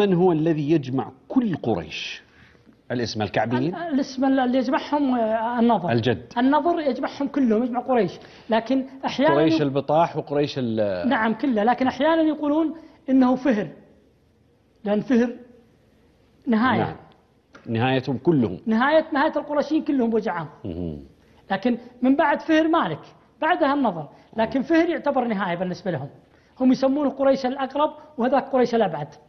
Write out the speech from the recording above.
من هو الذي يجمع كل قريش الاسم الكعبيين الاسم اللي يجمعهم آه، النظر الجد النظر يجمعهم كلهم يجمع قريش لكن احيانا قريش البطاح وقريش نعم كله لكن احيانا يقولون انه فهر لان فهر نهايه نعم. نهايتهم كلهم نهايه نهايه القرشيين كلهم وجعهم لكن من بعد فهر مالك بعدها النظر لكن فهر يعتبر نهايه بالنسبه لهم هم يسمونه قريش الاقرب وهذاك قريش الابعد